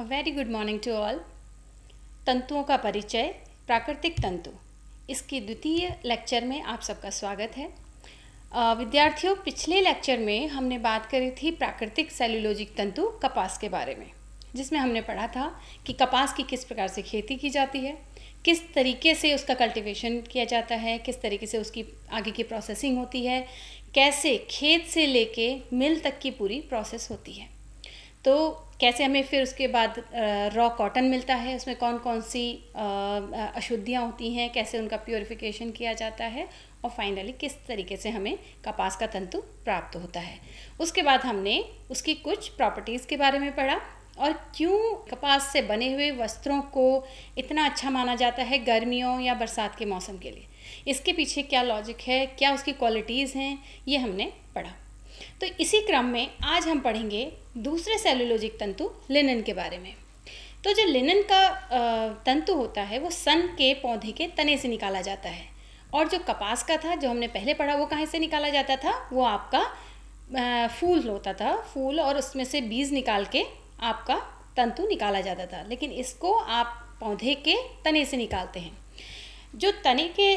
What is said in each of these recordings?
a very good morning to all तंतुओं का परिचय प्राकृतिक तंतु इसके द्वितीय लेक्चर में आप सबका स्वागत है विद्यार्थियों पिछले लेक्चर में हमने बात करी थी प्राकृतिक सेल्यूलॉजिक तंतु कपास के बारे में जिसमें हमने पढ़ा था कि कपास की किस प्रकार से खेती की जाती है किस तरीके से उसका कल्टीवेशन किया जाता है किस तरीके से उसकी आगे की प्रोसेसिंग होती है कैसे खेत से लेके मिल तक की पूरी प्रोसेस होती है तो कैसे हमें फिर उसके बाद रॉ कॉटन मिलता है उसमें कौन कौन सी अशुद्धियाँ होती हैं कैसे उनका प्योरिफिकेशन किया जाता है और फाइनली किस तरीके से हमें कपास का तंतु प्राप्त होता है उसके बाद हमने उसकी कुछ प्रॉपर्टीज़ के बारे में पढ़ा और क्यों कपास से बने हुए वस्त्रों को इतना अच्छा माना जाता है गर्मियों या बरसात के मौसम के लिए इसके पीछे क्या लॉजिक है क्या उसकी क्वालिटीज़ हैं ये हमने पढ़ा तो इसी क्रम में आज हम पढ़ेंगे दूसरे सेलुलोजिक तंतु लिनन के बारे में तो जो लिनन का तंतु होता है वो सन के पौधे के तने से निकाला जाता है और जो कपास का था जो हमने पहले पढ़ा वो कहाँ से निकाला जाता था वो आपका फूल होता था फूल और उसमें से बीज निकाल के आपका तंतु निकाला जाता था लेकिन इसको आप पौधे के तने से निकालते हैं जो तने के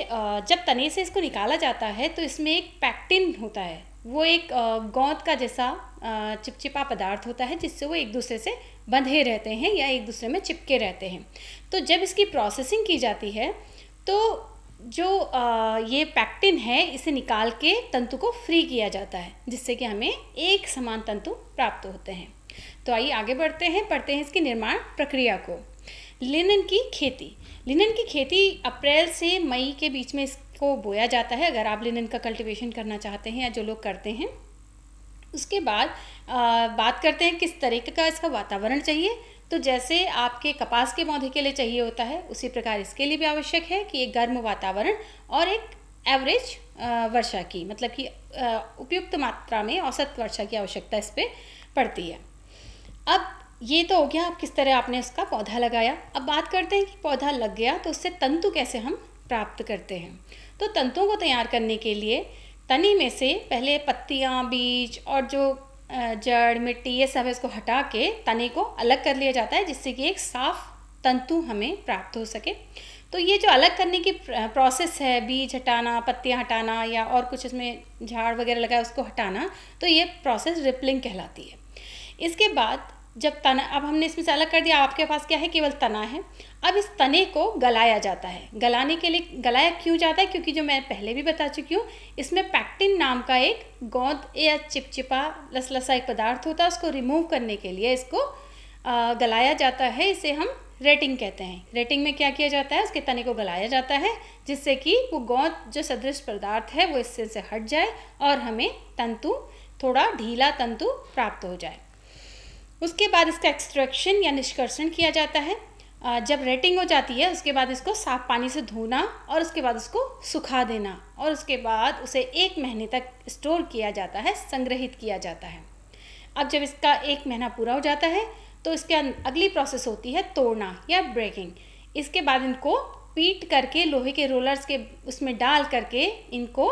जब तने से इसको निकाला जाता है तो इसमें एक पैक्टिन होता है वो एक गोंद का जैसा चिपचिपा पदार्थ होता है जिससे वो एक दूसरे से बंधे रहते हैं या एक दूसरे में चिपके रहते हैं तो जब इसकी प्रोसेसिंग की जाती है तो जो ये पैक्टिन है इसे निकाल के तंतु को फ्री किया जाता है जिससे कि हमें एक समान तंतु प्राप्त होते हैं तो आइए आगे बढ़ते हैं पढ़ते हैं इसके निर्माण प्रक्रिया को लिनन की खेती लिनन की खेती अप्रैल से मई के बीच में इस को बोया जाता है अगर आप लिनन का कल्टीवेशन करना चाहते हैं या जो लोग करते हैं उसके बाद आ, बात करते हैं किस तरीके का इसका वातावरण चाहिए तो जैसे आपके कपास के पौधे के लिए चाहिए होता है उसी प्रकार इसके लिए भी आवश्यक है कि एक गर्म वातावरण और एक एवरेज वर्षा की मतलब कि उपयुक्त मात्रा में औसत वर्षा की आवश्यकता इस पर पड़ती है अब ये तो हो गया आप किस तरह आपने उसका पौधा लगाया अब बात करते हैं कि पौधा लग गया तो उससे तंतु कैसे हम प्राप्त करते हैं तो तंतुओं को तैयार करने के लिए तनी में से पहले पत्तियाँ बीज और जो जड़ मिट्टी ये सब इसको हटा के तने को अलग कर लिया जाता है जिससे कि एक साफ तंतु हमें प्राप्त हो सके तो ये जो अलग करने की प्रोसेस है बीज हटाना पत्तियाँ हटाना या और कुछ इसमें झाड़ वगैरह लगाए उसको हटाना तो ये प्रोसेस रिपलिंग कहलाती है इसके बाद जब तना अब हमने इसमें से अलग कर दिया आपके पास क्या है केवल तना है अब इस तने को गलाया जाता है गलाने के लिए गलाया क्यों जाता है क्योंकि जो मैं पहले भी बता चुकी हूँ इसमें पैक्टिन नाम का एक गोंद या चिपचिपा लसलसा एक पदार्थ होता है उसको रिमूव करने के लिए इसको गलाया जाता है इसे हम रेटिंग कहते हैं रेटिंग में क्या किया जाता है उसके तने को गलाया जाता है जिससे कि वो गोंद जो सदृश पदार्थ है वो इससे से हट जाए और हमें तंतु थोड़ा ढीला तंतु प्राप्त हो जाए उसके बाद इसका एक्सट्रैक्शन या निष्कर्षण किया जाता है जब रेटिंग हो जाती है उसके बाद इसको साफ पानी से धोना और उसके बाद उसको सुखा देना और उसके बाद उसे एक महीने तक स्टोर किया जाता है संग्रहित किया जाता है अब जब इसका एक महीना पूरा हो जाता है तो इसके अगली प्रोसेस होती है तोड़ना या ब्रेकिंग इसके बाद इनको पीट करके लोहे के रोलर्स के उसमें डाल करके इनको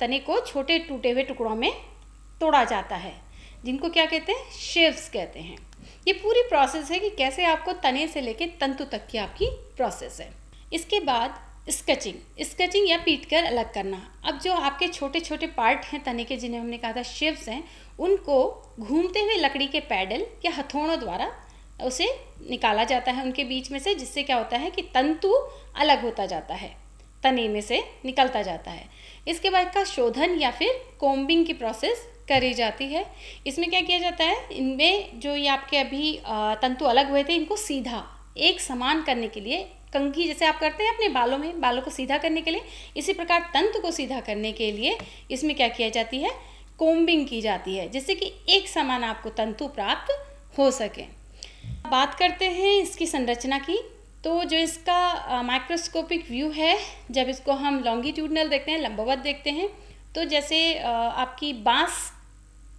तने को छोटे टूटे हुए टुकड़ों में तोड़ा जाता है जिनको क्या कहते हैं शेव्स कहते हैं ये पूरी प्रोसेस है कि कैसे आपको तने से लेके तंतु तक की आपकी प्रोसेस है इसके बाद स्केचिंग स्केचिंग या पीट कर अलग करना अब जो आपके छोटे छोटे पार्ट हैं तने के जिन्हें हमने कहा था शेव्स हैं उनको घूमते हुए लकड़ी के पैडल या हथौड़ों द्वारा उसे निकाला जाता है उनके बीच में से जिससे क्या होता है कि तंतु अलग होता जाता है तने में से निकलता जाता है इसके बाद का शोधन या फिर कोम्बिंग की प्रोसेस करी जाती है इसमें क्या किया जाता है इनमें जो ये आपके अभी तंतु अलग हुए थे इनको सीधा एक समान करने के लिए कंघी जैसे आप करते हैं अपने बालों में बालों को सीधा करने के लिए इसी प्रकार तंतु को सीधा करने के लिए इसमें क्या किया जाती है कोम्बिंग की जाती है जिससे कि एक समान आपको तंतु प्राप्त हो सके बात करते हैं इसकी संरचना की तो जो इसका माइक्रोस्कोपिक व्यू है जब इसको हम लॉन्गिट्यूडनल देखते हैं लंबवत देखते हैं तो जैसे आपकी बांस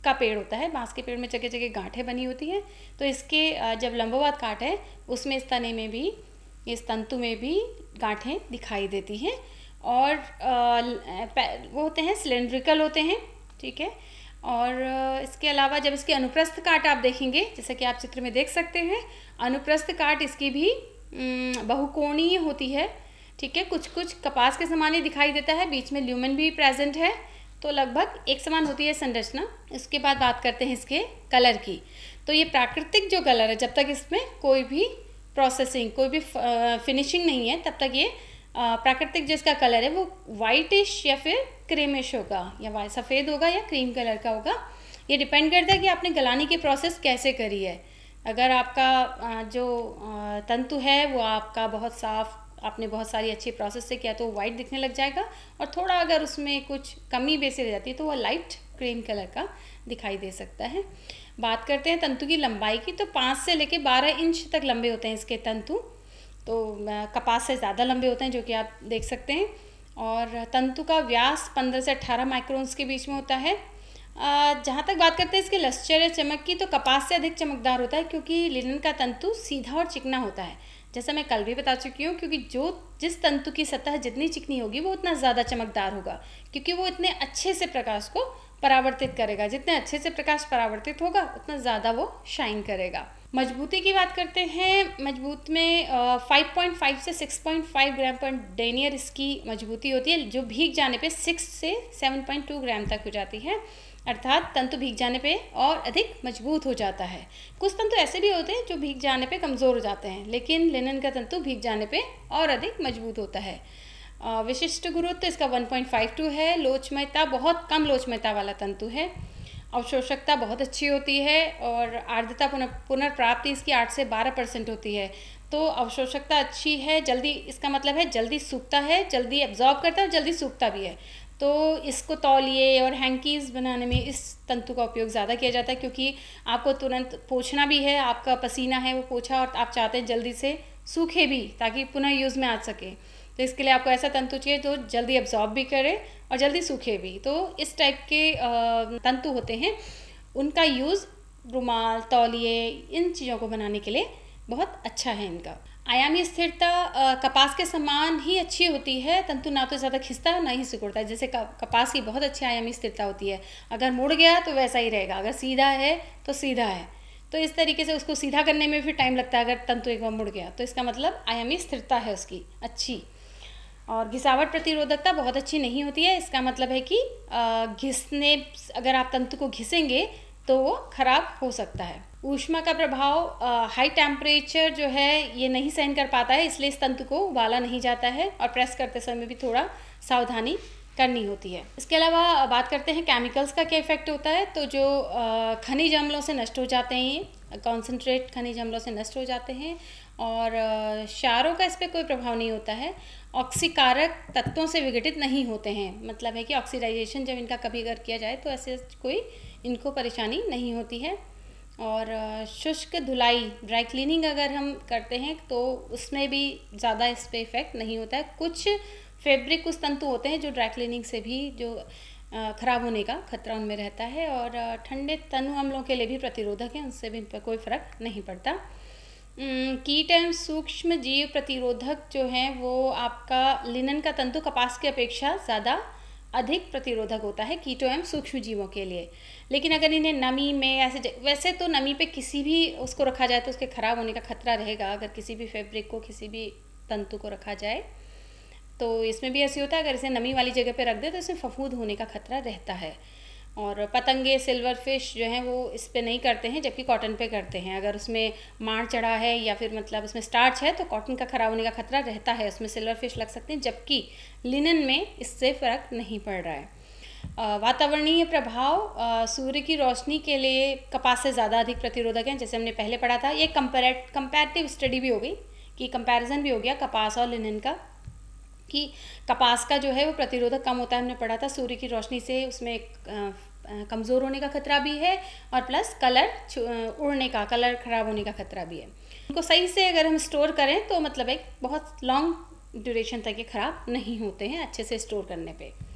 का पेड़ होता है बांस के पेड़ में जगह जगह गांठें बनी होती हैं तो इसके जब लंबोवाद काट है उसमें इस तने में भी इस तंतु में भी गांठें दिखाई देती हैं और वो होते हैं सिलेंड्रिकल होते हैं ठीक है और इसके अलावा जब इसके अनुप्रस्थ काट आप देखेंगे जैसे कि आप चित्र में देख सकते हैं अनुप्रस्थ काट इसकी भी बहुकोणीय होती है ठीक है कुछ कुछ कपास के समान ही दिखाई देता है बीच में ल्यूमन भी प्रेजेंट है तो लगभग एक समान होती है संरचना इसके बाद बात करते हैं इसके कलर की तो ये प्राकृतिक जो कलर है जब तक इसमें कोई भी प्रोसेसिंग कोई भी फिनिशिंग नहीं है तब तक ये प्राकृतिक जिसका कलर है वो वाइटिश या फिर क्रीमिश होगा या सफ़ेद होगा या क्रीम कलर का होगा ये डिपेंड करता है कि आपने गलाने की प्रोसेस कैसे करी है अगर आपका जो तंतु है वो आपका बहुत साफ़ आपने बहुत सारी अच्छी प्रोसेस से किया तो वाइट दिखने लग जाएगा और थोड़ा अगर उसमें कुछ कमी बेसी रह जाती है तो वह लाइट क्रीम कलर का दिखाई दे सकता है बात करते हैं तंतु की लंबाई की तो पाँच से लेके बारह इंच तक लंबे होते हैं इसके तंतु तो कपास से ज़्यादा लंबे होते हैं जो कि आप देख सकते हैं और तंतु का व्यास पंद्रह से अट्ठारह माइक्रोन्स के बीच में होता है जहाँ तक बात करते हैं इसके लश्चर या चमक की तो कपास से अधिक चमकदार होता है क्योंकि लिनन का तंतु सीधा और चिकना होता है जैसा मैं कल भी बता चुकी हूँ क्योंकि जो जिस तंतु की सतह जितनी चिकनी होगी वो उतना ज़्यादा चमकदार होगा क्योंकि वो इतने अच्छे से प्रकाश को परावर्तित करेगा जितने अच्छे से प्रकाश परावर्तित होगा उतना ज़्यादा वो शाइन करेगा मजबूती की बात करते हैं मजबूत में 5.5 से 6.5 ग्राम पर डेनियर इसकी मजबूती होती है जो भीग जाने पे 6 से 7.2 ग्राम तक हो जाती है अर्थात तंतु भीग जाने पे और अधिक मजबूत हो जाता है कुछ तंतु ऐसे भी होते हैं जो भीग जाने पे कमज़ोर हो जाते हैं लेकिन लिनन का तंतु भीग जाने पे और अधिक मजबूत होता है विशिष्ट गुरुत्व तो इसका 1.52 है लोचमयता बहुत कम लोचमयता वाला तंतु है अवशोषकता बहुत अच्छी होती है और आर्द्रता पुनः पुनर्प्राप्ति इसकी आठ से बारह परसेंट होती है तो अवशोषकता अच्छी है जल्दी इसका मतलब है जल्दी सूखता है जल्दी एब्जॉर्ब करता है और जल्दी सूखता भी है तो इसको तौलिए और हैंकीज़ बनाने में इस तंतु का उपयोग ज़्यादा किया जाता है क्योंकि आपको तुरंत पोछना भी है आपका पसीना है वो पोछा और आप चाहते हैं जल्दी से सूखे भी ताकि पुनः यूज़ में आ सके तो इसके लिए आपको ऐसा तंतु चाहिए जो जल्दी अब्ज़ॉर्ब भी करे और जल्दी सूखे भी तो इस टाइप के तंतु होते हैं उनका यूज़ रुमाल तौलिए इन चीज़ों को बनाने के लिए बहुत अच्छा है इनका आयामी स्थिरता कपास के समान ही अच्छी होती है तंतु ना तो ज़्यादा खिंचता है ना ही सिकुड़ता है जैसे कपास की बहुत अच्छी आयामी स्थिरता होती है अगर मुड़ गया तो वैसा ही रहेगा अगर सीधा है तो सीधा है तो इस तरीके से उसको सीधा करने में फिर टाइम लगता है अगर तंतु एक बार मुड़ गया तो इसका मतलब आयामी स्थिरता है उसकी अच्छी और घिसावट प्रतिरोधकता बहुत अच्छी नहीं होती है इसका मतलब है कि घिसने अगर आप तंतु को घिसेंगे तो वो खराब हो सकता है ऊष्मा का प्रभाव हाई टेम्परेचर जो है ये नहीं सहन कर पाता है इसलिए इस तंतु को उबाला नहीं जाता है और प्रेस करते समय भी थोड़ा सावधानी करनी होती है इसके अलावा बात करते हैं केमिकल्स का क्या इफेक्ट होता है तो जो खनिज अम्लों से नष्ट हो जाते हैं कॉन्सेंट्रेट खनिज अम्लों से नष्ट हो जाते हैं और क्षारों का इस पर कोई प्रभाव नहीं होता है ऑक्सीकारक तत्वों से विघटित नहीं होते हैं मतलब है कि ऑक्सीडाइजेशन जब इनका कभी अगर किया जाए तो ऐसे कोई इनको परेशानी नहीं होती है और शुष्क धुलाई ड्राई क्लीनिंग अगर हम करते हैं तो उसमें भी ज़्यादा इस पर इफ़ेक्ट नहीं होता है कुछ फैब्रिक कुछ तंतु होते हैं जो ड्राई क्लीनिंग से भी जो ख़राब होने का खतरा उनमें रहता है और ठंडे तनु अम्लों के लिए भी प्रतिरोधक हैं उनसे भी इन पर कोई फ़र्क नहीं पड़ता कीट एवं सूक्ष्म जीव प्रतिरोधक जो हैं वो आपका लिनन का तंतु कपास की अपेक्षा ज़्यादा अधिक प्रतिरोधक होता है कीटों एवं सूक्ष्म जीवों के लिए लेकिन अगर इन्हें नमी में ऐसे वैसे तो नमी पे किसी भी उसको रखा जाए तो उसके ख़राब होने का खतरा रहेगा अगर किसी भी फैब्रिक को किसी भी तंतु को रखा जाए तो इसमें भी ऐसे होता है अगर इसे नमी वाली जगह पे रख दे तो इसमें फफूद होने का खतरा रहता है और पतंगे सिल्वर फिश जो हैं वो इस पर नहीं करते हैं जबकि कॉटन पे करते हैं अगर उसमें मार चढ़ा है या फिर मतलब उसमें स्टार्च है तो कॉटन का ख़राब होने का खतरा रहता है उसमें सिल्वर फिश लग सकते हैं जबकि लिनन में इससे फ़र्क नहीं पड़ रहा है वातावरणीय प्रभाव सूर्य की रोशनी के लिए कपास से ज़्यादा अधिक प्रतिरोधक हैं जैसे हमने पहले पढ़ा था ये कंपेरेट कंपेरेटिव स्टडी भी हो गई कि कंपैरिजन भी हो गया कपास और लिनन का कि कपास का जो है वो प्रतिरोधक कम होता है हमने पढ़ा था सूर्य की रोशनी से उसमें कमज़ोर होने का खतरा भी है और प्लस कलर उड़ने का कलर ख़राब होने का खतरा भी है इनको सही से अगर हम स्टोर करें तो मतलब एक बहुत लॉन्ग ड्यूरेशन तक ये ख़राब नहीं होते हैं अच्छे से स्टोर करने पर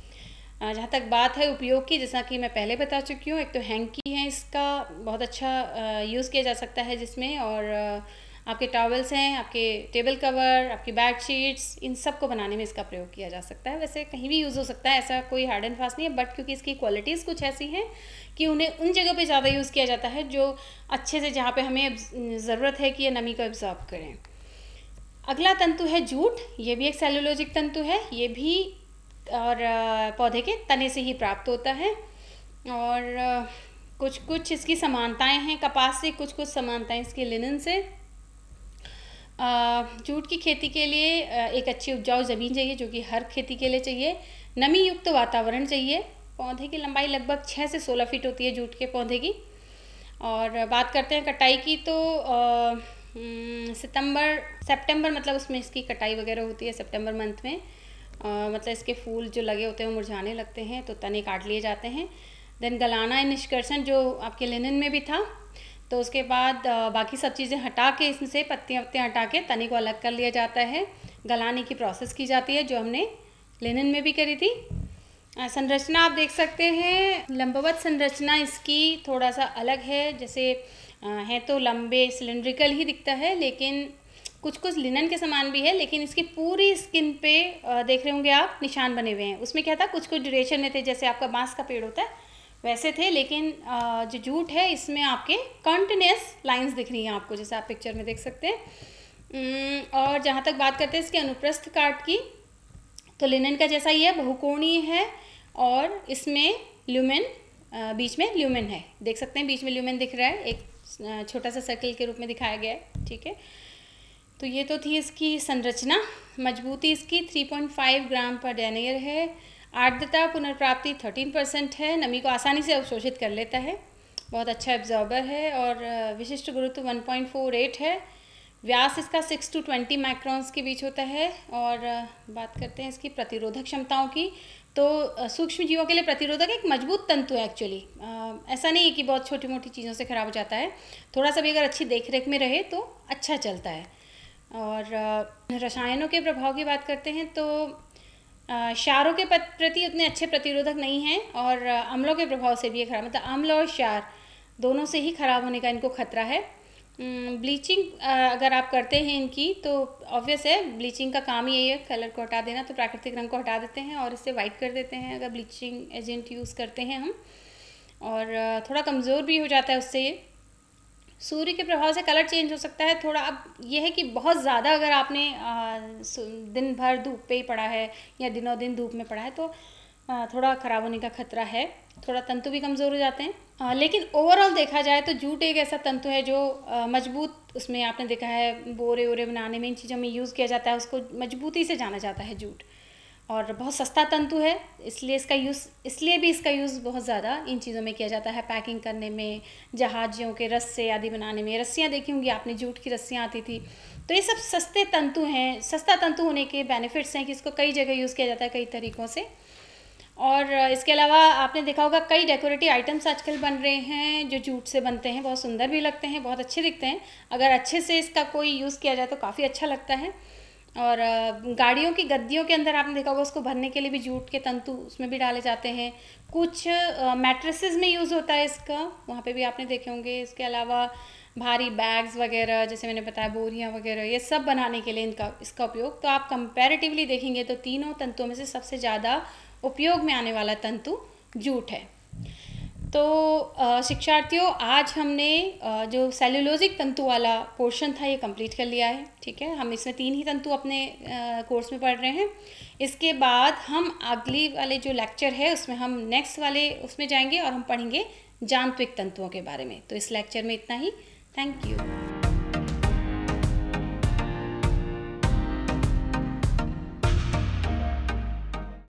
जहाँ तक बात है उपयोग की जैसा कि मैं पहले बता चुकी हूँ एक तो हैंकी है इसका बहुत अच्छा यूज़ किया जा सकता है जिसमें और आपके टॉवल्स हैं आपके टेबल कवर आपकी बेड शीट्स इन सब को बनाने में इसका प्रयोग किया जा सकता है वैसे कहीं भी यूज़ हो सकता है ऐसा कोई हार्ड एंड फास्ट नहीं है बट क्योंकि इसकी क्वालिटीज़ कुछ ऐसी हैं कि उन्हें उन जगह पे ज़्यादा यूज़ किया जाता है जो अच्छे से जहाँ पे हमें ज़रूरत है कि ये नमी को एब्जॉर्ब करें अगला तंतु है जूट ये भी एक सेलोलॉजिक तंतु है ये भी और पौधे के तने से ही प्राप्त होता है और कुछ कुछ इसकी समानताएं हैं कपास से कुछ कुछ समानताएं इसके लिनन से जूट की खेती के लिए एक अच्छी उपजाऊ ज़मीन चाहिए जो कि हर खेती के लिए चाहिए नमी युक्त वातावरण चाहिए पौधे की लंबाई लगभग छः से सोलह फीट होती है जूट के पौधे की और बात करते हैं कटाई की तो सितंबर सितंबर मतलब उसमें इसकी कटाई वगैरह होती है सितंबर मंथ में मतलब इसके फूल जो लगे होते हैं वो मुरझाने लगते हैं तो तने काट लिए जाते हैं देन गलाना निष्कर्षण जो आपके लिनन में भी था तो उसके बाद बाकी सब चीज़ें हटा के इसमें से पत्तियाँ पत्तियाँ हटा के तने को अलग कर लिया जाता है गलाने की प्रोसेस की जाती है जो हमने लिनन में भी करी थी संरचना आप देख सकते हैं लंबवत संरचना इसकी थोड़ा सा अलग है जैसे हैं तो लंबे सिलेंड्रिकल ही दिखता है लेकिन कुछ कुछ लिनन के सामान भी है लेकिन इसकी पूरी स्किन पे देख रहे होंगे आप निशान बने हुए हैं उसमें क्या था कुछ कुछ ड्यूरेशन में थे जैसे आपका बांस का पेड़ होता है वैसे थे लेकिन जो जूट है इसमें आपके कंटिन्यूस लाइंस दिख रही हैं आपको जैसे आप पिक्चर में देख सकते हैं और जहाँ तक बात करते हैं इसके अनुप्रस्थ काट की तो लिनन का जैसा ही है बहुकोणीय है और इसमें ल्यूमेन बीच में ल्यूमेन है देख सकते हैं बीच में ल्यूमेन दिख रहा है एक छोटा सा सर्कल के रूप में दिखाया गया है ठीक है तो ये तो थी इसकी संरचना मजबूती इसकी 3.5 ग्राम पर डेनियर है आर्द्रता पुनर्प्राप्ति 13 परसेंट है नमी को आसानी से अवशोषित कर लेता है बहुत अच्छा एब्जॉर्बर है और विशिष्ट गुरुत्व 1.48 है व्यास इसका 6 टू 20 माइक्रोन्स के बीच होता है और बात करते हैं इसकी प्रतिरोधक क्षमताओं की तो सूक्ष्म जीवों के लिए प्रतिरोधक एक मजबूत तंतु है एक्चुअली ऐसा नहीं है कि बहुत छोटी मोटी चीज़ों से ख़राब हो जाता है थोड़ा सा भी अगर अच्छी देख रेख में रहे तो अच्छा चलता है और रसायनों के प्रभाव की बात करते हैं तो शारों के प्रति उतने अच्छे प्रतिरोधक नहीं हैं और अम्लों के प्रभाव से भी ये खराब मतलब अम्ल और क्षार दोनों से ही ख़राब होने का इनको खतरा है ब्लीचिंग अगर आप करते हैं इनकी तो ऑब्वियस है ब्लीचिंग का काम ही यही है कलर को हटा देना तो प्राकृतिक रंग को हटा देते हैं और इसे वाइट कर देते हैं अगर ब्लीचिंग एजेंट यूज़ करते हैं हम और थोड़ा कमज़ोर भी हो जाता है उससे ये सूर्य के प्रभाव से कलर चेंज हो सकता है थोड़ा अब यह है कि बहुत ज़्यादा अगर आपने दिन भर धूप पे ही पड़ा है या दिनों दिन धूप में पड़ा है तो थोड़ा ख़राब होने का खतरा है थोड़ा तंतु भी कमज़ोर हो जाते हैं लेकिन ओवरऑल देखा जाए तो जूट एक ऐसा तंतु है जो मजबूत उसमें आपने देखा है बोरे वोरे बनाने में इन चीज़ों में यूज़ किया जाता है उसको मजबूती से जाना जाता है जूट और बहुत सस्ता तंतु है इसलिए इसका यूज़ इसलिए भी इसका यूज़ बहुत ज़्यादा इन चीज़ों में किया जाता है पैकिंग करने में जहाज़ियों के रस्से आदि बनाने में रस्सियाँ देखी होंगी आपने जूट की रस्सियाँ आती थी तो ये सब सस्ते तंतु हैं सस्ता तंतु होने के बेनिफिट्स हैं कि इसको कई जगह यूज़ किया जाता है कई तरीक़ों से और इसके अलावा आपने देखा होगा कई डेकोरेटिव आइटम्स आजकल बन रहे हैं जो जूट से बनते हैं बहुत सुंदर भी लगते हैं बहुत अच्छे दिखते हैं अगर अच्छे से इसका कोई यूज़ किया जाए तो काफ़ी अच्छा लगता है और गाड़ियों की गद्दियों के अंदर आपने देखा होगा उसको भरने के लिए भी जूट के तंतु उसमें भी डाले जाते हैं कुछ मैट्रेसेस में यूज़ होता है इसका वहाँ पे भी आपने देखे होंगे इसके अलावा भारी बैग्स वगैरह जैसे मैंने बताया बोरियाँ वगैरह ये सब बनाने के लिए इनका इसका उपयोग तो आप कंपेरेटिवली देखेंगे तो तीनों तंतुओं में से सबसे ज़्यादा उपयोग में आने वाला तंतु जूट है तो शिक्षार्थियों आज हमने जो सेलुलोजिक तंतु वाला पोर्शन था ये कंप्लीट कर लिया है ठीक है हम इसमें तीन ही तंतु अपने कोर्स में पढ़ रहे हैं इसके बाद हम अगली वाले जो लेक्चर है उसमें हम नेक्स्ट वाले उसमें जाएंगे और हम पढ़ेंगे जांत्विक तंतुओं के बारे में तो इस लेक्चर में इतना ही थैंक यू